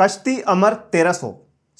कश्ती अमर तेरह सौ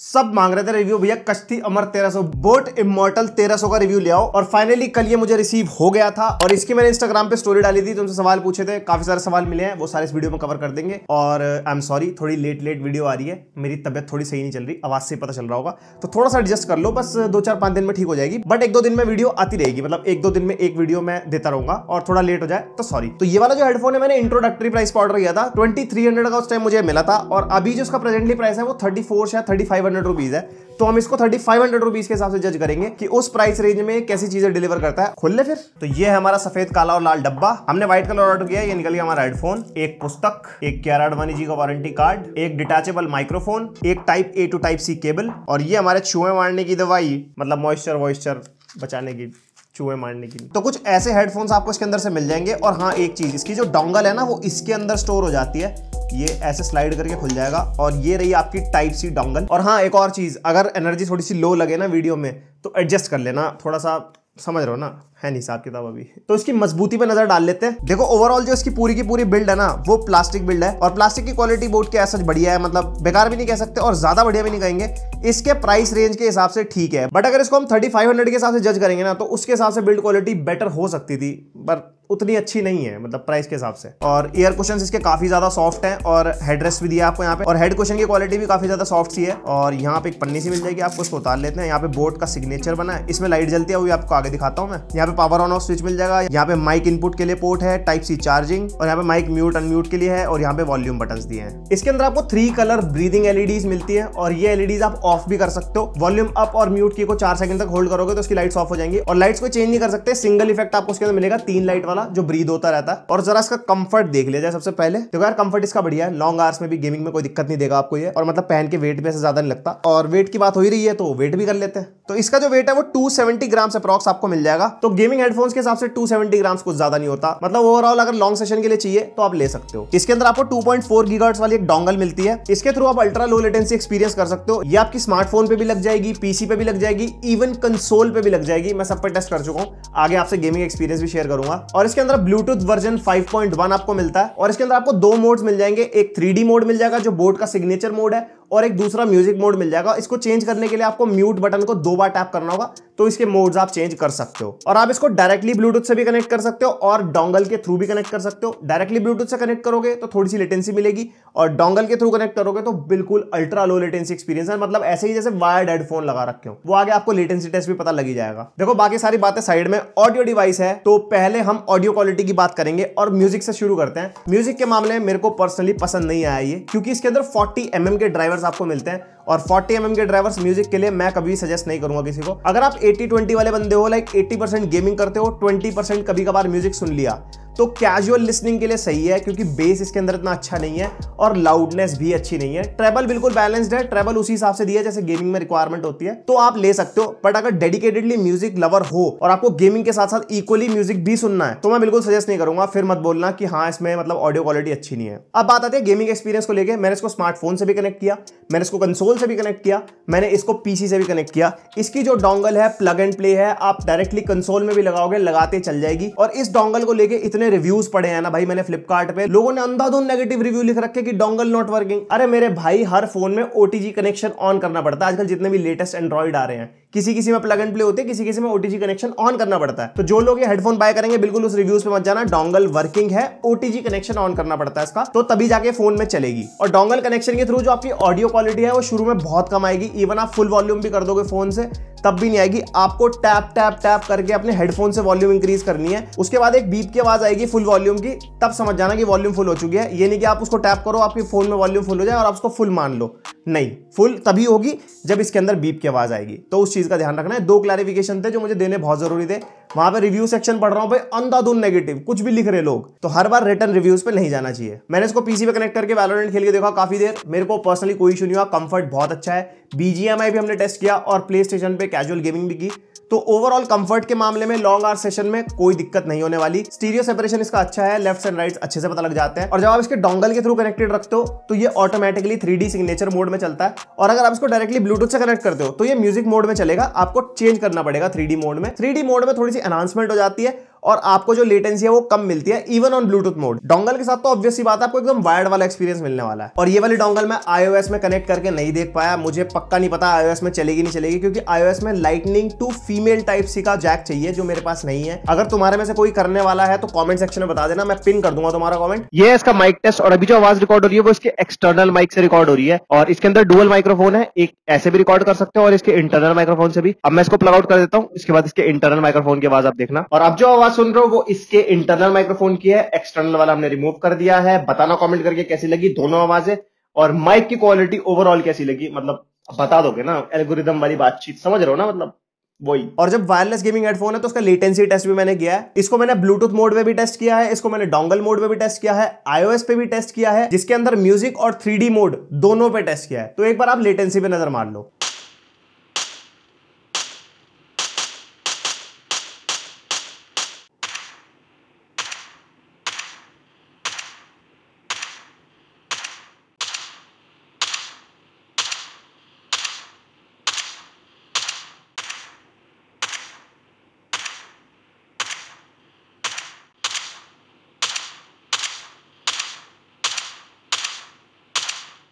सब मांग रहे थे रिव्यू भैया कश्ती अमर 1300 बोट इमोटल 1300 का रिव्यू ले आओ और फाइनली कल ये मुझे रिसीव हो गया था और इसकी मैंने इंस्टाग्राम पे स्टोरी डाली थी तुमसे सवाल पूछे थे काफी सारे सवाल मिले हैं वो सारे इस वीडियो में कवर कर देंगे और आई एम सॉरी थोड़ी लेट लेट वीडियो आ रही है मेरी तबियत थोड़ी सही नहीं चल रही आवाज से पता चल रहा होगा तो थोड़ा सा एडजस्ट कर लो बस दो चार पांच दिन में ठीक हो जाएगी बट एक दो दिन में वीडियो आती रहेगी मतलब एक दो दिन में एक वीडियो मैं देता रहूंगा और थोड़ा लेट हो जाए तो सॉरी तो ये वाला जो हेडफोन है मैंने इंट्रोडक्टरी प्राइस पर ऑर्डर किया था ट्वेंटी का उस टाइम मुझे मिला था और अभी जो उसका प्रेजेंटली प्राइस है वो थर्टी फोर या थर्टी फाइव हंड्रेड रुपीज़ है तो हम इसको थर्टी फाइव हंड्रेड रुपीज के हिसाब से जज करेंगे कि उस प्राइस रेंज में कैसी चीजें डिलीवर करता है खुल ले फिर तो ये है हमारा सफेद काला और लाल डब्बा हमने व्हाइट कलर ऑर्डर किया ये निकल गया हमारा हेडफोन एक पुस्तक एक क्यारा अडवानी जी का वारंटी कार्ड एक डिटेचेबल माइक्रोफोन एक type A to type C cable और ये हमारे छुए मारने की दवाई मतलब मॉइस्चर वॉइस्चर बचाने की चूहे मारने के लिए तो कुछ ऐसे हेडफोन्स आपको इसके अंदर से मिल जाएंगे और हाँ एक चीज़ इसकी जो डोंगल है ना वो इसके अंदर स्टोर हो जाती है ये ऐसे स्लाइड करके खुल जाएगा और ये रही आपकी टाइप सी डोंगल और हाँ एक और चीज़ अगर एनर्जी थोड़ी सी लो लगे ना वीडियो में तो एडजस्ट कर लेना थोड़ा सा समझ रहे हो ना है नहीं हिसाब किताब अभी तो इसकी मजबूती पे नजर डाल लेते हैं देखो ओवरऑल जो इसकी पूरी की पूरी बिल्ड है ना वो प्लास्टिक बिल्ड है और प्लास्टिक की क्वालिटी बोर्ड के ऐसा बढ़िया है मतलब बेकार भी नहीं कह सकते और ज्यादा बढ़िया भी नहीं कहेंगे इसके प्राइस रेंज के हिसाब से ठीक है बट अगर इसको हम थर्टी के हिसाब से जज करेंगे ना तो उसके हिसाब से बिल्ड क्वालिटी बेटर हो सकती थी पर उतनी अच्छी नहीं है मतलब प्राइस के हिसाब से और एयर क्वेश्चन इसके काफी ज्यादा सॉफ्ट है और हेडरेस्ट भी दिया आपको यहाँ पे और हेड क्वेश्चन की क्वालिटी भी काफी ज्यादा सॉफ्ट सी है और यहाँ पे एक पन्नी सी मिल जाएगी आपको उसको उतार लेते हैं यहाँ पे बोर्ड का सिग्नेचर बना है इसमें लाइट जलती है वो भी आपको आगे दिखाता हूँ मैं यहाँ पे पावर ऑन ऑफ स्विच मिल जाएगा यहाँ पे माइक इनपुट के लिए पोर्ट है टाइप सी चार्जिंग और यहाँ पे माइक म्यूट अनम्यूट के लिए है और यहाँ पे वॉल्यूम बटन दिए हैं इसके अंदर आपको थ्री कलर ब्रीदिंग एलईडीज मिलती है और ये एलईडीज e आप ऑफ भी कर सकते हो वॉल्यूम अप और म्यूट की को चार सेकंड तक होल्ड करोगे तो उसकी लाइट्स ऑफ हो जाएंगी और लाइट्स को चेंज नहीं कर सकते सिंगल इफेक्ट आपको उसके अंदर मिलेगा तीन लाइट वाला जो ब्रीद होता रहता है और जरा इसका कंफर्ट देख लिया जाए सबसे पहले तो यार कंफर्ट इसका बढ़िया है लॉन्ग आवर्स में भी गेमिंग में कोई दिक्कत नहीं देगा आपको ये और मतलब पहन के वेट में से ज्यादा नहीं लगता और वेट की बात हो ही रही है तो वेट भी कर लेते हैं तो इसका जो वेट है वो टू ग्राम अप्रॉक्स आपको मिल जाएगा तो गेमिंग हेडफोन्स के हिसाब से 270 ग्राम्स कुछ ज्यादा नहीं होता मतलब ओवरऑल अगर लॉन्ग सेशन के लिए चाहिए तो आप ले सकते हो इसके अंदर आपको 2.4 पॉइंट वाली एक डोंगल मिलती है इसके थ्रू आप अल्ट्रा लो लेटेंसी एक्सपीरियंस कर सकते हो ये आपकी स्मार्टफोन पे भी लग जाएगी पीसी पे भी लग जाएगी इवन कंसोल पे भी लग जाएगी मैं सब पर टेस्ट कर चुका हूँ आगे आपसे गेमिंग एक्सपीरियंस भी शेयर करूंगा और इसके अंदर ब्लूटूथ वर्जन फाइव आपको मिलता है और इसके अंदर आपको दो मोड मिल जाएंगे एक थ्री मोड मिल जाएगा जो बोर्ड का सिग्नेचर मोड है और एक दूसरा म्यूजिक मोड मिल जाएगा इसको चेंज करने के लिए आपको म्यूट बटन को दो बार टैप करना होगा तो इसके मोड्स आप चेंज कर सकते हो और आप इसको डायरेक्टली ब्लूटूथ से भी कनेक्ट कर सकते हो और डोंगल के थ्रू भी कनेक्ट कर सकते हो डायरेक्टली ब्लूटूथ से कनेक्ट करोगे तो थोड़ी सी लेटेंसी मिलेगी और डोंगल के थ्रू कनेक्ट करोगे तो बिल्कुल अल्ट्रा लो लेटेंसी एक्सपीरियंस है मतलब ऐसे ही जैसे वायर्ड हेडफोन लगा रखे हो वो आगे आपको लेटेंसी टेस्ट भी पता लगी जाएगा देखो बाकी सारी बातें साइड में ऑडियो डिवाइस है तो पहले हम ऑडियो क्वालिटी की बात करेंगे और म्यूजिक से शुरू करते हैं म्यूजिक के मामले में मेरे को पर्सनली पसंद नहीं आया ये क्योंकि इसके अंदर फोर्टी एम के ड्राइवर्स आपको मिलते हैं और 40 एम mm के ड्राइवर्स म्यूजिक के लिए मैं कभी सजेस्ट नहीं करूंगा किसी को अगर आप 80-20 वाले बंदे हो लाइक 80% परसेंट गेमिंग करते हो 20% परसेंट कभी कभार म्यूजिक सुन लिया तो कैजुअल लिसनिंग के लिए सही है क्योंकि बेस इसके अंदर इतना अच्छा नहीं है और लाउडनेस भी अच्छी नहीं है ट्रेबल बिल्कुल बैलेंस्ड है ट्रेबल उसी हिसाब से दिया जैसे गेमिंग में रिक्वायरमेंट होती है तो आप ले सकते हो बट अगर डेडिकेटेडली म्यूजिक लवर हो और आपको गेमिंग के साथ साथ इक्वली म्यूजिक भी सुनना है तो मैं बिल्कुल सजेस्ट नहीं करूंगा फिर मत बोलना कि हाँ इसमें मतलब ऑडियो क्वालिटी अच्छी नहीं है अब बात आती है गेमिंग एक्सपीरियंस को लेकर मैंने इसको स्मार्टफोन से भी कनेक्ट किया मैंने इसको कंसोल से भी कनेक्ट किया मैंने इसको पीसी से भी कनेक्ट किया इसकी जो डोंगल है प्लग एंड प्ले है आप डायरेक्टली कंसोल में भी लगाओगे लगाते चल जाएगी और इस डोंगल को लेके इतने रिव्यूज पड़े हैं ना भाई मैंने फ्लिपकार्ट पे लोगों ने अंधाधुन नेगेटिव रिव्यू लिख रखे कि डोंगल नॉट वर्किंग अरे मेरे भाई हर फोन में ओटीजी कनेक्शन ऑन करना पड़ता है आजकल जितने भी लेटेस्ट एंड्रॉइड आ रहे हैं किसी किसी में प्लग एंड प्ले होते हैं किसी किसी में ओटीजी कनेक्शन ऑन करना पड़ता है तो जो लोग ये हेडफोन बाय करेंगे बिल्कुल उस रिव्यूज पे मत जाना डोंगल वर्किंग है ओटीजी कनेक्शन ऑन करना पड़ता है इसका तो तभी जाके फोन में चलेगी और डोंगल कनेक्शन के थ्रू जो आपकी ऑडियो क्वालिटी है वो शुरू शुरू में बहुत कम आएगी इवन आप फुल वॉल्यूम भी कर दोगे फ़ोन से तब भी नहीं आएगी आपको टैप टैप टैप करके अपने हेडफोन से वॉल्यूम इंक्रीज करनी है उसके बाद एक बीप की आवाज़ आएगी फुल वॉल्यूम की तब समझ जाना कि वॉल्यूम फुल हो चुकी है ये नहीं कि आप उसको टैप करो आपके फ़ोन में वॉल्यूम फुल हो जाए और आप उसको फुल मान लो नहीं फुल तभी होगी जब इसके अंदर बीप की आवाज़ आएगी तो उस चीज़ का ध्यान रखना है दो क्लैरिफिकेशन थे जो मुझे देने बहुत ज़रूरी थे वहां पे रिव्यू सेक्शन पढ़ रहा हूँ भाई अंधाधुन नेगेटिव कुछ भी लिख रहे लोग तो हर बार रिटर्न रिव्यूज पे नहीं जाना चाहिए मैंने इसको पीसी पे कनेक्ट करके वैलोरेंट खेल के देखा काफी देर मेरे को पर्सनली कोई इशू नहीं हुआ कंफर्ट बहुत अच्छा है बीजीएमआई भी हमने टेस्ट किया और प्ले स्टेशन पे कैजुअल गेमिंग भी की तो ओवरऑल कंफर्ट के मामले में लॉन्ग आर सेशन में कोई दिक्कत नहीं होने वाली स्टीरियो सेपरेशन इसका अच्छा है लेफ्ट एंड राइट अच्छे से पता लग जाते हैं और जब आप इसके डोंगल के थ्रू कनेक्टेड रखते हो तो ये ऑटोमेटिकली थ्री सिग्नेचर मोड में चलता है और अगर आप इसको डायरेक्टली ब्लूटूथ से कनेक्ट करते हो तो ये म्यूजिक मोड में चलेगा आपको चेंज करना पड़ेगा थ्री मोड में थ्री मोड में थोड़ी सी अनाउंसमेंट हो जाती है और आपको जो लेटेंसी है वो कम मिलती है even on Bluetooth mode dongle के साथ तो ऑब्वियस ही बात है आपको एकदम वायर्ड वाला एक्सपीरियंस मिलने वाला है और ये वाली डोंगल मैं आईओएस में कनेक्ट करके नहीं देख पाया मुझे पक्का नहीं पता आईओएस में चलेगी नहीं चलेगी क्योंकि आईओएस में lightning to female type C का जैक चाहिए जो मेरे पास नहीं है अगर तुम्हारे में से कोई करने वाला है तो कॉमेंट सेक्शन में बता देना मैं पिन कर दूंगा तुम्हारा कॉमेंट ये इसका माइक टेस्ट और अभी जो आवाज रिकॉर्ड हो रही है वो इसके एक्सटर्नल माइक से रिकॉर्ड हो रही है और इसके अंदर डुअल माइक्रोफोन है एक ऐसे भी रिकॉर्ड कर सकते हो और इसके इंटरनल माइक्रोफोन से भी अब मैं इसको प्लग आउट कर देता हूँ इसके बाद इसके इंटरनल माइक्रोफोन की आवाज आप देखना और अब जो आवाज आवाज सुन रहे हो वो इसके इंटरनल माइक्रोफोन की है एक्सटर्नल वाला हमने रिमूव कर दिया है बताना कमेंट करके कैसी लगी दोनों आवाजें और माइक की क्वालिटी ओवरऑल कैसी लगी मतलब बता दोगे ना एल्गोरिदम वाली बातचीत समझ रहे हो ना मतलब वही और जब वायरलेस गेमिंग हेडफोन है तो उसका लेटेंसी टेस्ट भी मैंने किया है इसको मैंने ब्लूटूथ मोड में भी टेस्ट किया है इसको मैंने डोंगल मोड में भी टेस्ट किया है आईओएस पे भी टेस्ट किया है जिसके अंदर म्यूजिक और थ्री मोड दोनों पे टेस्ट किया है तो एक बार आप लेटेंसी पे नजर मार लो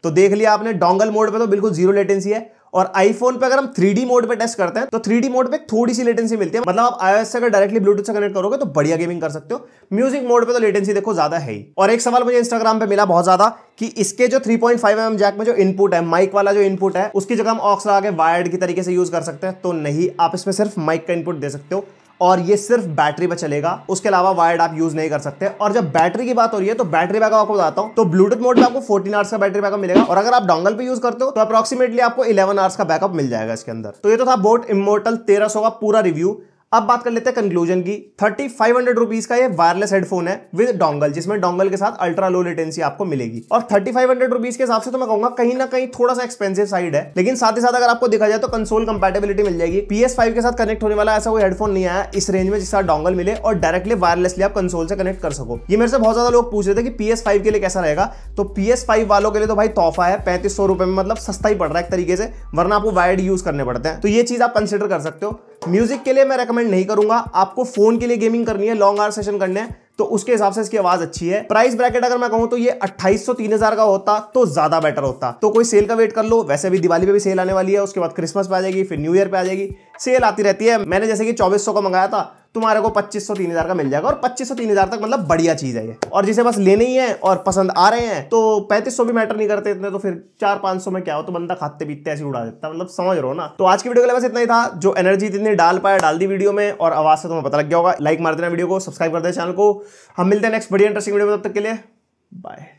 तो देख लिया आपने डोंगल मोड पे तो बिल्कुल जीरो लेटेंसी है और आईफोन पे अगर हम 3D मोड पे टेस्ट करते हैं तो 3D मोड पे थोड़ी सी लेटेंसी मिलती है मतलब आप iOS से अगर डायरेक्टली ब्लूटूथ से कनेक्ट करोगे तो बढ़िया गेमिंग कर सकते हो म्यूजिक मोड पे तो लेटेंसी देखो ज्यादा है ही और एक सवाल मुझे इंस्टाग्राम पे मिला बहुत ज्यादा कि इसके जो 3.5 पॉइंट mm जैक में जो इनपुट है माइक वाला जो इनपुट है उसकी जगह हम ऑक्स लगा के वायर्ड की तरीके से यूज कर सकते हैं तो नहीं आप इसमें सिर्फ माइक का इनपुट दे सकते हो और ये सिर्फ बैटरी पर चलेगा उसके अलावा वायर्ड आप यूज नहीं कर सकते और जब बैटरी की बात हो रही है तो बैटरी बैकअप आपको बताता हूँ तो ब्लूटूथ मोड में आपको फोर्टीन आवर्स का बैटरी बैकअप मिलेगा और अगर आप डोंगल पे यूज करते हो तो अप्रोक्सीमेटली आपको इलेवन आवर्स का बैकअप मिल जाएगा इसके अंदर तो ये तो था बोट इमोटल तेरह का पूरा रिव्यू अब बात कर लेते हैं कंक्लूजन की थर्टी फाइव हंड्रेड रुपीज का ये वायरलेस हेडफोन है विद डोंगल जिसमें डोंगल के साथ अल्ट्रा लो लेटेंसी आपको मिलेगी और थर्टी फाइव हंड्रेड रुपीज के हिसाब से तो मैं कहूंगा कहीं ना कहीं थोड़ा सा एक्सपेंसिव साइड है लेकिन साथ ही साथ अगर आपको देखा जाए तो कंसोल कंपेटेबिलिटी मिल जाएगी पीएस फाइव के साथ कनेक्ट होने वाला ऐसा कोई हेडफोन नहीं आया इस रेंज में जिसका डोंगल मिले और डायरेक्टली वायरलेसली आप कंसोल से कनेक्ट कर सको ये मेरे से बहुत ज्यादा लोग पूछ रहे थे कि पीएस फाइव के लिए कैसा रहेगा तो पीएस फाइव वालों के लिए तो भाई तोहफा है पैंतीस सौ रुपए में मतलब सस्ता ही पड़ रहा है एक तरीके से वरना आपको वायर्ड यूज करने पड़ते हैं तो ये चीज आप कंसिडर कर सकते हो म्यूजिक के लिए मैं रेकमेंड नहीं करूंगा आपको फोन के लिए गेमिंग करनी है लॉन्ग आर सेशन करने है तो उसके हिसाब से इसकी आवाज अच्छी है प्राइस ब्रैकेट अगर मैं कहूं तो ये 2800 3000 का होता तो ज्यादा बेटर होता तो कोई सेल का वेट कर लो वैसे भी दिवाली पे भी सेल आने वाली है उसके बाद क्रिसमस पे आ जाएगी फिर न्यू ईयर पे आ जाएगी सेल आती रहती है मैंने जैसे कि 2400 का मंगाया था तुम्हारे को पच्चीस सौ तीन हज़ार का मिल जाएगा और पच्चीस सौ तीन हज़ार तक मतलब बढ़िया चीज़ है ये और जिसे बस लेने ही है और पसंद आ रहे हैं तो पैंतीस सौ भी मैटर नहीं करते इतने तो फिर चार पांच सौ में क्या हो तो बंदा खाते पीते ऐसे उड़ा देता मतलब समझ रहो ना तो आज की वीडियो के लिए बस इतना ही था जो एनर्जी इतनी डाल पाया डाल दी वीडियो में और आवाज़ से तुम्हें पता लग गया होगा लाइक मार देना वीडियो को सब्सक्राइब कर देना चैनल को हम मिलते हैं नेक्स्ट बढ़िया इंटरेस्टिंग वीडियो में तब तक के लिए बाय